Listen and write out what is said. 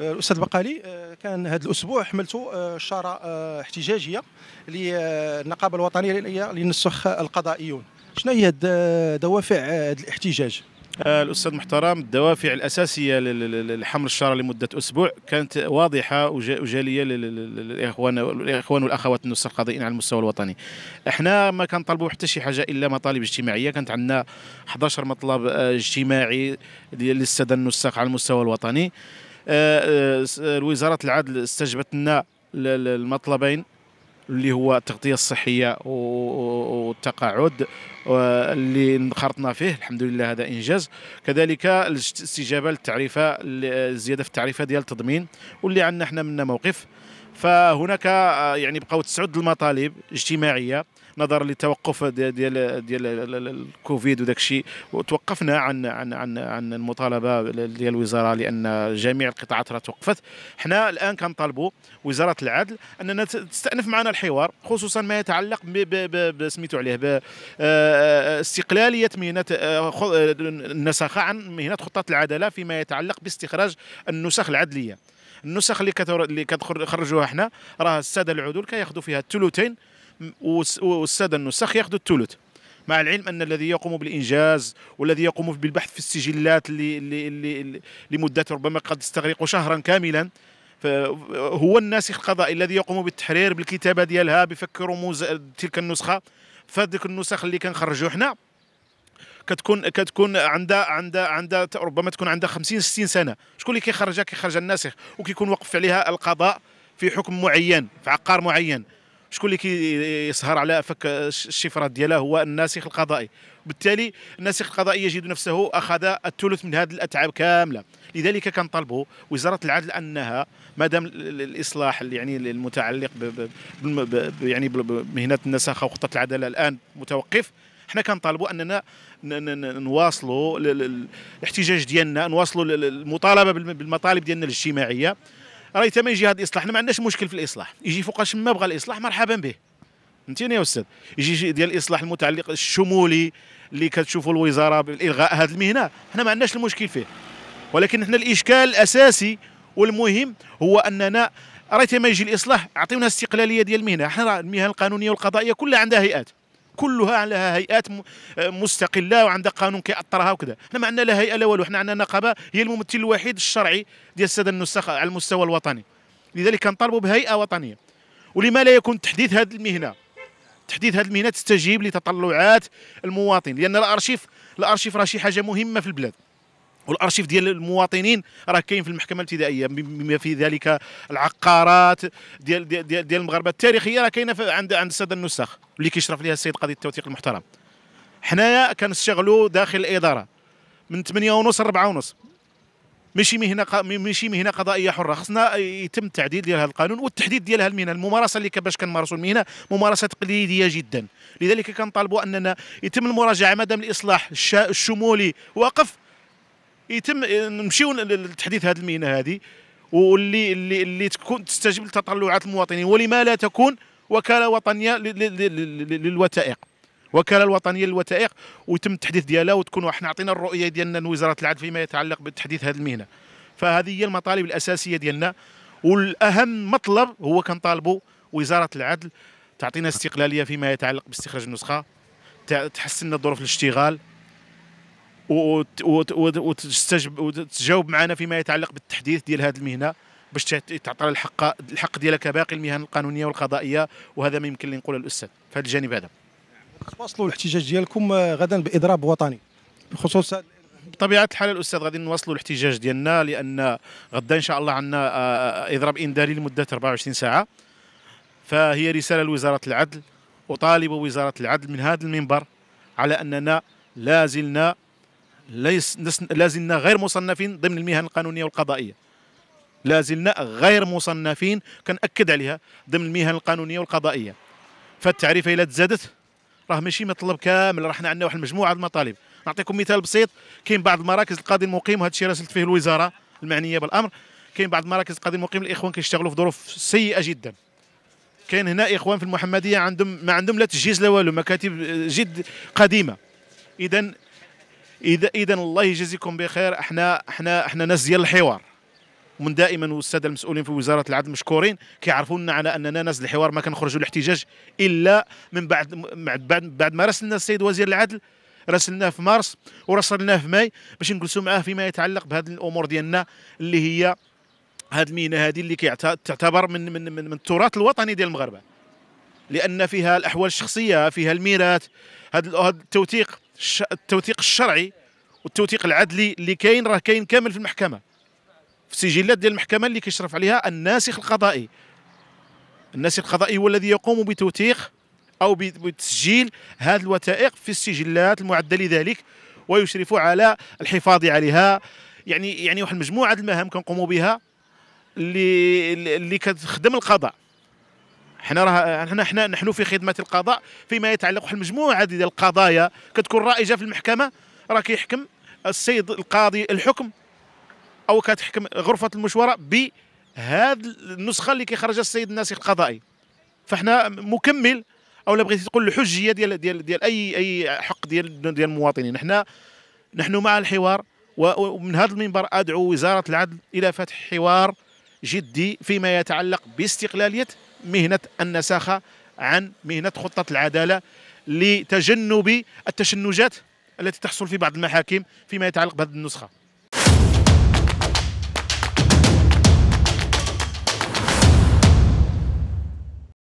الاستاذ بقالي آه، كان هذا الاسبوع حملتوا آه، شاره آه، احتجاجيه للنقابه الوطنيه للنسخ القضائيون شنو هي دوافع هذا الاحتجاج الاستاذ محترم الدوافع الاساسيه لحمل الشاره لمده اسبوع كانت واضحه وجاليه للاخوان الاخوان والاخوات النص القضائيين على المستوى الوطني احنا ما كنطالبوا حتى شي حاجه الا مطالب اجتماعيه كانت عندنا 11 مطلب اجتماعي للساده النساق على المستوى الوطني آه، آه، آه، الوزارة العدل استجبت لنا المطلبين اللي هو التغطيه الصحيه والتقاعد اللي انخرطنا فيه الحمد لله هذا انجاز كذلك الاستجابه للتعريفه الزياده في التعريفه ديال التضمين واللي عندنا احنا منا موقف فهناك يعني بقاو تسعود المطالب اجتماعيه نظرا للتوقف ديال ديال ديال الكوفيد وداك الشيء وتوقفنا عن عن عن عن المطالبه ديال الوزاره لان جميع القطاعات راه توقفت حنا الان كنطالبوا وزاره العدل اننا تستانف معنا الحوار خصوصا ما يتعلق بسميتو عليه آه، آه، استقلاليه مهنه آه، النسخه عن مهنه خطه العداله فيما يتعلق باستخراج النسخ العدليه النسخ اللي كتخرجوها حنا راه الساده العدول كياخذوا فيها الثلثين والساده النسخ ياخذوا الثلث مع العلم ان الذي يقوم بالانجاز والذي يقوم بالبحث في السجلات اللي اللي اللي لمده ربما قد تستغرق شهرا كاملا هو الناسخ القضائي الذي يقوم بالتحرير بالكتابه ديالها بفك رموز تلك النسخه فهذيك النسخ اللي كنخرجوا حنا كتكون كتكون عندها عندها عندها ربما تكون عندها 50 60 سنه شكون اللي كيخرجها كيخرجها الناسخ وكيكون وقف عليها القضاء في حكم معين في عقار معين شكون اللي كيسهر على فك الشفرات ديالها هو الناسخ القضائي بالتالي الناسخ القضائي يجد نفسه اخذ الثلث من هذه الاتعاب كامله لذلك كنطالبوا وزاره العدل انها ما دام الاصلاح يعني المتعلق يعني بمهنه النسخه وخطه العداله الان متوقف حنا كنطالبوا اننا نواصلوا الاحتجاج ديالنا نواصلوا المطالبه بالمطالب ديالنا الاجتماعيه راه تما يجي هذا الاصلاح حنا ما عندناش مشكل في الاصلاح يجي فوقاش ما بغى الاصلاح مرحبا به فهمتيني يا استاذ يجي ديال الاصلاح المتعلق الشمولي اللي كتشوفوا الوزاره بالغاء هذه المهنه حنا ما عندناش المشكل فيه ولكن حنا الاشكال الاساسي والمهم هو اننا راه تما يجي الاصلاح عطيونا استقلاليه ديال المهنه حنا المهن القانونيه والقضائيه كلها عندها هيئات كلها لها هيئات آه، مستقله وعندها قانون كيأطرها وكذا احنا ما عندنا لا هيئه لا والو احنا عندنا نقابه هي الممثل الوحيد الشرعي ديال الساده النسخ على المستوى الوطني لذلك كنطالبوا بهيئه وطنيه ولما لا يكون تحديث هذه المهنه تحديث هذه المهنه تستجيب لتطلعات المواطن لان الارشيف الارشيف راه شي حاجه مهمه في البلاد والارشيف ديال المواطنين راه كاين في المحكمه الابتدائيه بما في ذلك العقارات ديال ديال, ديال, ديال المغاربه التاريخيه راه كاينه عند عند الساده النسخ اللي كيشرف لها السيد قاضي التوثيق المحترم حنايا كنشتغلوا داخل الاداره من 8 ونص ل 4 ونص ماشي مهنه ماشي مهنه قضائيه حره خصنا يتم التعديل ديال هذا القانون والتحديد ديال هذه المهنه الممارسه اللي كباش كنمارسوا المهنه ممارسه تقليديه جدا لذلك كنطالبوا اننا يتم المراجعه مادام الاصلاح الشمولي واقف يتم نمشيو لتحديث هذه المهنه هذه واللي اللي اللي تكون تستجيب لتطلعات المواطنين ولما لا تكون وكاله وطنيه للوثائق وكاله الوطنيه للوثائق ويتم التحديث ديالها وتكون احنا عطينا الرؤيه ديالنا لوزاره العدل فيما يتعلق بتحديث هذه المهنه فهذه هي المطالب الاساسيه ديالنا والاهم مطلب هو كنطالبوا وزاره العدل تعطينا استقلاليه فيما يتعلق باستخراج النسخه تحسن لنا ظروف الاشتغال وتجاوب معنا فيما يتعلق بالتحديث ديال هذه المهنه باش تعطى الحق الحق ديالها كباقي المهن القانونيه والقضائيه وهذا ما يمكن لي نقوله للاستاذ في هذا الجانب هذا تواصلوا الاحتجاج ديالكم آه، غدا باضراب وطني بخصوص بطبيعه الحال الاستاذ غادي نواصلوا الاحتجاج ديالنا لان غدا ان شاء الله عندنا آه، آه، اضراب انذاري لمده 24 ساعه فهي رساله لوزاره العدل وطالب وزاره العدل من هذا المنبر على اننا لا زلنا لازلنا غير مصنفين ضمن المهن القانونيه والقضائيه لازلنا غير مصنفين كنأكد عليها ضمن المهن القانونيه والقضائيه فالتعريفه الا تزادت راه ماشي مطلب كامل راه حنا عندنا واحد المجموعه المطالب نعطيكم مثال بسيط كاين بعض المراكز القاضي المقيم وهذا الشيء راسلت فيه الوزاره المعنيه بالامر كاين بعض مراكز القاضي المقيم الاخوان كيشتغلوا في ظروف سيئه جدا كاين هنا اخوان في المحمديه عندهم ما عندهم لا تجهيز لا والو مكاتب آه، جد قديمه اذا اذا اذا الله يجازيكم بخير احنا احنا احنا ناس ديال الحوار ومن دائما والساده المسؤولين في وزاره العدل مشكورين كيعرفونا على اننا ناس الحوار ما كنخرجوا الاحتجاج الا من بعد بعد بعد ما راسلنا السيد وزير العدل راسلناه في مارس وراسلناه في ماي باش نجلسوا معاه فيما يتعلق بهذه الامور ديالنا اللي هي هذه المهنه هذه اللي تعتبر من من من, من التراث الوطني ديال المغاربه لان فيها الاحوال الشخصيه فيها الميراث هذا التوثيق التوثيق الشرعي والتوثيق العدلي اللي كاين راه كاين كامل في المحكمه في السجلات ديال المحكمه اللي كيشرف عليها الناسخ القضائي الناسخ القضائي هو الذي يقوم بتوثيق او بتسجيل هذه الوثائق في السجلات المعده لذلك ويشرف على الحفاظ عليها يعني يعني واحد المجموعه المهام كنقوموا بها اللي اللي كتخدم القضاء حنا راه حنا حنا نحن في خدمه القضاء فيما يتعلق بواحد المجموعه ديال القضايا كتكون رائجه في المحكمه راه كيحكم السيد القاضي الحكم او كتحكم غرفه المشوره بهذه النسخه اللي كيخرجها السيد الناسخ القضائي فحنا مكمل او لا بغيتي تقول الحجيه ديال ديال ديال اي اي حق ديال ديال المواطنين حنا نحن مع الحوار ومن هذا المنبر ادعو وزاره العدل الى فتح حوار جدي فيما يتعلق باستقلاليه مهنة النساخة عن مهنة خطة العدالة لتجنب التشنجات التي تحصل في بعض المحاكم فيما يتعلق بهذه النسخة